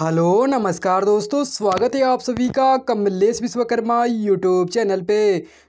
hello नमस्कार दोस्तों स्वागत है आप सभी का कमलेश विश्वकर्मा यूट्यूब चैनल पे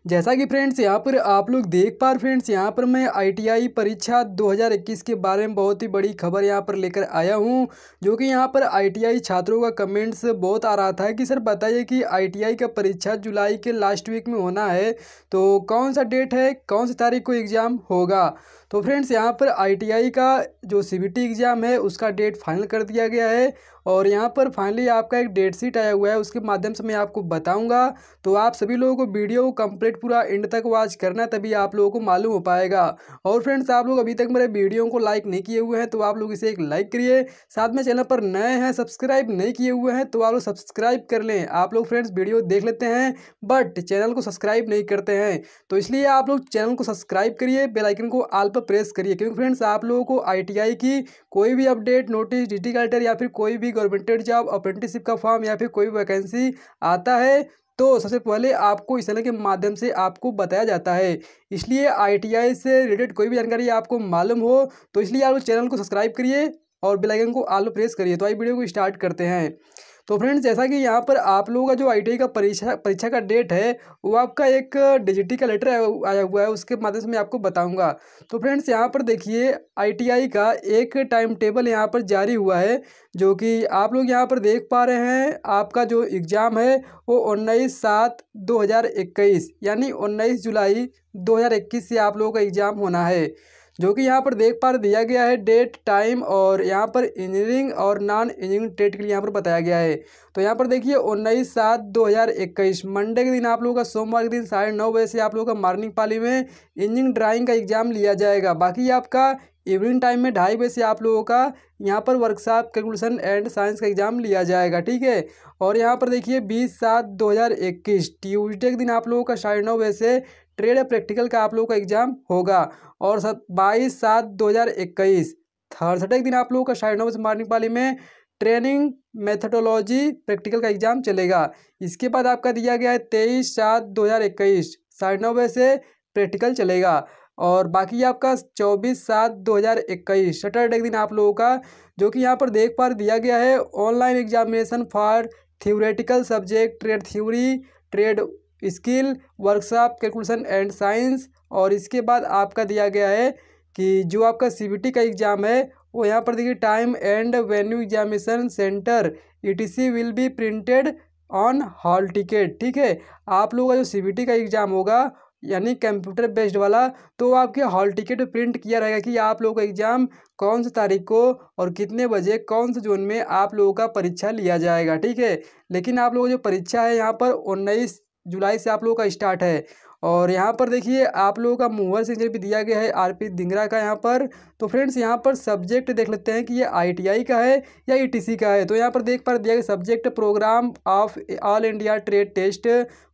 जैसा कि फ्रेंड्स यहाँ पर आप लोग देख पा रहे फ्रेंड्स यहाँ पर मैं आईटीआई परीक्षा 2021 के बारे में बहुत ही बड़ी खबर यहाँ पर लेकर आया हूँ जो कि यहाँ पर आईटीआई छात्रों का कमेंट्स बहुत आ रहा था कि सर बताइए कि आई का परीक्षा जुलाई के लास्ट वीक में होना है तो कौन सा डेट है कौन सी तारीख को एग्ज़ाम होगा तो फ्रेंड्स यहाँ पर आई का जो सी एग्ज़ाम है उसका डेट फाइनल कर दिया गया है और यहाँ पर फाइनली आपका एक डेट शीट आया हुआ है उसके माध्यम से मैं आपको बताऊँगा तो आप सभी लोगों को वीडियो कम्प्लीट पूरा एंड तक वॉच करना तभी आप लोगों को मालूम हो पाएगा और फ्रेंड्स आप लोग अभी तक मेरे वीडियो को लाइक नहीं किए हुए हैं तो आप लोग इसे एक लाइक करिए साथ में चैनल पर नए हैं सब्सक्राइब नहीं किए हुए हैं तो आप लोग सब्सक्राइब कर लें आप लोग फ्रेंड्स वीडियो देख लेते हैं बट चैनल को सब्सक्राइब नहीं करते हैं तो इसलिए आप लोग चैनल को सब्सक्राइब करिए बेलाइकन को आल पर प्रेस करिए क्योंकि फ्रेंड्स आप लोगों को आई की कोई भी अपडेट नोटिस डिजिटल या फिर कोई भी भी गवर्नमेंटेड जॉब अप्रेंटिसिप का फॉर्म या फिर कोई वैकेंसी आता है तो सबसे पहले आपको इस तरह के माध्यम से आपको बताया जाता है इसलिए आईटीआई से रिलेटेड कोई भी जानकारी आपको मालूम हो तो इसलिए आप चैनल को सब्सक्राइब करिए और बेलाइकन को आलो प्रेस करिए तो आई वीडियो को स्टार्ट करते हैं तो फ्रेंड्स जैसा कि यहाँ पर आप लोगों का जो आई का परीक्षा परीक्षा का डेट है वो आपका एक डिजिटी का लेटर आया हुआ है उसके माध्यम से मैं आपको बताऊँगा तो फ्रेंड्स यहाँ पर देखिए आई का एक टाइम टेबल यहाँ पर जारी हुआ है जो कि आप लोग यहाँ पर देख पा रहे हैं आपका जो एग्ज़ाम है वो उन्नीस सात दो हज़ार इक्कीस यानी उन्नीस जुलाई 2021 से आप लोगों का एग्ज़ाम होना है जो कि यहाँ पर देख पा दिया गया है डेट टाइम और यहाँ पर इंजीनियरिंग और नॉन इंजीनियरिंग डेट के लिए यहाँ पर बताया गया है तो यहाँ पर देखिए उन्नीस सात दो हज़ार इक्कीस मंडे के दिन आप लोगों का सोमवार के दिन साढ़े नौ बजे से आप लोगों का मॉर्निंग पाली में इंजीनियरिंग ड्राइंग का एग्जाम लिया जाएगा बाकी आपका इवनिंग टाइम में ढाई बजे से आप लोगों का यहाँ पर वर्कशॉप कैलकुलेशन एंड साइंस का एग्ज़ाम लिया जाएगा ठीक है और यहाँ पर देखिए बीस सात दो हज़ार इक्कीस ट्यूजडे के दिन आप लोगों का साढ़े नौ बजे से ट्रेड या प्रैक्टिकल का आप लोगों का एग्जाम होगा और बाईस सात दो हज़ार इक्कीस थर्सडे के दिन आप लोगों का साढ़े नौ से मार्निंग पाली में ट्रेनिंग मेथडोलॉजी प्रैक्टिकल का एग्जाम चलेगा इसके बाद आपका दिया गया है तेईस सात दो हज़ार इक्कीस साढ़े नौ बजे से प्रैक्टिकल चलेगा और बाकी आपका चौबीस सात दो हज़ार इक्कीस सैटरडे के दिन आप लोगों का जो कि यहाँ पर देख पा दिया गया है online examination for theoretical subject trade theory trade skill workshop calculation and science और इसके बाद आपका दिया गया है कि जो आपका सी का एग्ज़ाम है वो यहाँ पर देखिए time and venue examination centre ई will be printed on hall ticket ठीक है आप लोगों का जो सी का एग्ज़ाम होगा यानी कंप्यूटर बेस्ड वाला तो आपके हॉल टिकट प्रिंट किया रहेगा कि आप लोगों का एग्ज़ाम कौन सी तारीख को और कितने बजे कौन से जोन में आप लोगों का परीक्षा लिया जाएगा ठीक है लेकिन आप लोगों जो परीक्षा है यहाँ पर उन्नीस जुलाई से आप लोगों का स्टार्ट है और यहाँ पर देखिए आप लोगों का मूवर सिंगर भी दिया गया है आरपी दिंगरा का यहाँ पर तो फ्रेंड्स यहाँ पर सब्जेक्ट देख लेते हैं कि ये आईटीआई का है या ईटीसी का है तो यहाँ पर देख पर दिया गया subject programme of all India trade test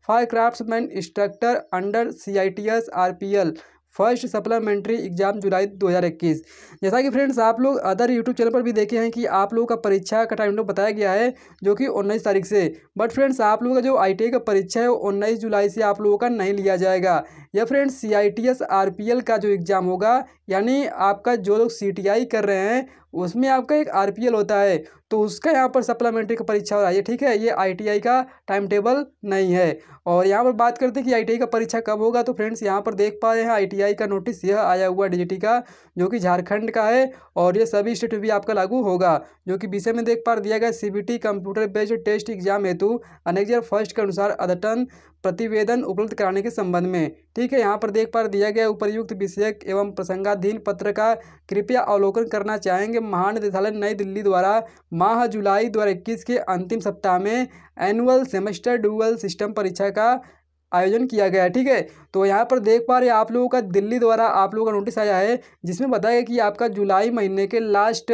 for craftsman instructor under C I T S R P L first supplementary exam जुलाई 2021 जैसा कि फ्रेंड्स आप लोग अदर यूट्यूब चैनल पर भी देखे हैं कि आप लोगों का परीक्षा का टाइम टेबल बताया गया है जो कि उन्नीस तारीख से बट फ्रेंड्स आप लोगों का जो आई का परीक्षा है वो उन्नीस जुलाई से आप लोगों का नहीं लिया जाएगा या friends C I T S R P L का जो एग्ज़ाम होगा यानी आपका जो लोग सी टी आई कर रहे हैं उसमें आपका एक आर पी एल होता है तो उसका यहाँ पर सप्लीमेंट्री का परीक्षा हो रहा है ठीक है ये आई टी आई का टाइम टेबल नहीं है और यहाँ पर बात करते हैं कि आई टी आई का परीक्षा कब होगा तो फ्रेंड्स यहाँ पर देख पा रहे हैं आई टी आई का नोटिस यह आया हुआ डी जी टी का जो कि झारखंड का है और ये सभी स्टेट में भी आपका लागू होगा जो कि विषय में देख पा दिया गया C B T computer based test exam हेतु अनेक्जर फर्स्ट के अनुसार अद्यतन प्रतिवेदन उपलब्ध कराने के संबंध में ठीक ठीक है यहाँ पर देख पा दिया गया उपरयुक्त विषयक एवं प्रसंगाधीन पत्र का कृपया अवलोकन करना चाहेंगे महानिदेशालय नई दिल्ली द्वारा माह जुलाई दो के अंतिम सप्ताह में एनुअल सेमेस्टर डुअल सिस्टम परीक्षा का आयोजन किया गया ठीक है तो यहाँ पर देख पा रहे आप लोगों का दिल्ली द्वारा आप लोगों का नोटिस आया है जिसमें बताया कि आपका जुलाई महीने के लास्ट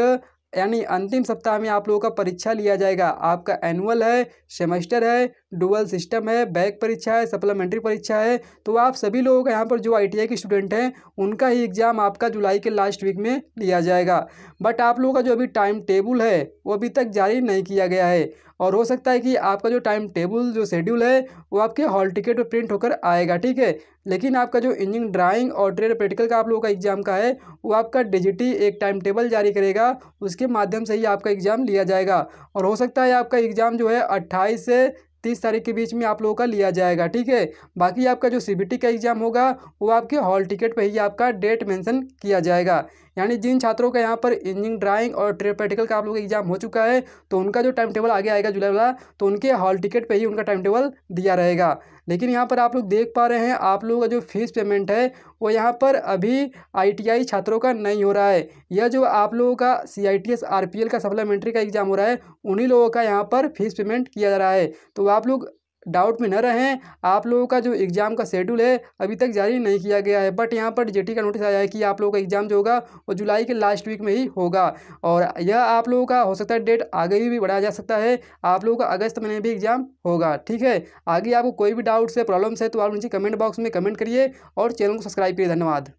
यानी अंतिम सप्ताह में आप लोगों का परीक्षा लिया जाएगा आपका एनुअल है सेमेस्टर है डुअल सिस्टम है बैक परीक्षा है सप्लीमेंट्री परीक्षा है तो आप सभी लोगों का यहाँ पर जो आईटीआई के स्टूडेंट हैं उनका ही एग्ज़ाम आपका जुलाई के लास्ट वीक में लिया जाएगा बट आप लोगों का जो अभी टाइम टेबल है वो अभी तक जारी नहीं किया गया है और हो सकता है कि आपका जो टाइम टेबल जो शेड्यूल है वो आपके हॉल टिकट पर प्रिंट होकर आएगा ठीक है लेकिन आपका जो इंजीनियरिंग ड्राइंग और ट्रेड प्रैक्टिकल का आप लोगों का एग्ज़ाम का है वो आपका डिजिटी एक टाइम टेबल जारी करेगा उसके माध्यम से ही आपका एग्ज़ाम लिया जाएगा और हो सकता है आपका एग्ज़ाम जो है अट्ठाईस से तीस तारीख के बीच में आप लोगों का लिया जाएगा ठीक है बाकी आपका जो सी का एग्ज़ाम होगा वो आपके हॉल टिकट पर ही आपका डेट मेंशन किया जाएगा यानी जिन छात्रों का यहाँ पर इंजीनियरिंग ड्राइंग और ट्रेड प्रैक्टिकल का आप लोगों का एग्जाम हो चुका है तो उनका जो टाइम टेबल आगे आएगा जुलाई वाला तो उनके हॉल टिकट पर ही उनका टाइम टेबल दिया रहेगा लेकिन यहाँ पर आप लोग देख पा रहे हैं आप लोगों का जो फीस पेमेंट है वो यहाँ पर अभी आईटीआई छात्रों का नहीं हो रहा है यह जो आप लोगों का C I T S R P L का सप्लीमेंट्री का एग्ज़ाम हो रहा है उन्हीं लोगों का यहाँ पर फीस पेमेंट किया जा रहा है तो आप लोग डाउट में न रहें आप लोगों का जो एग्ज़ाम का शेड्यूल है अभी तक जारी नहीं किया गया है बट यहाँ पर जेटी का नोटिस आया है कि आप लोगों का एग्ज़ाम जो होगा वो जुलाई के लास्ट वीक में ही होगा और यह आप लोगों का हो सकता है डेट आगे भी बढ़ाया जा सकता है आप लोगों का अगस्त महीने भी एग्ज़ाम होगा ठीक है आगे आपको कोई भी डाउट्स है प्रॉब्लम्स है तो आप नीचे कमेंट बॉक्स में कमेंट करिए और चैनल को सब्सक्राइब करिए धन्यवाद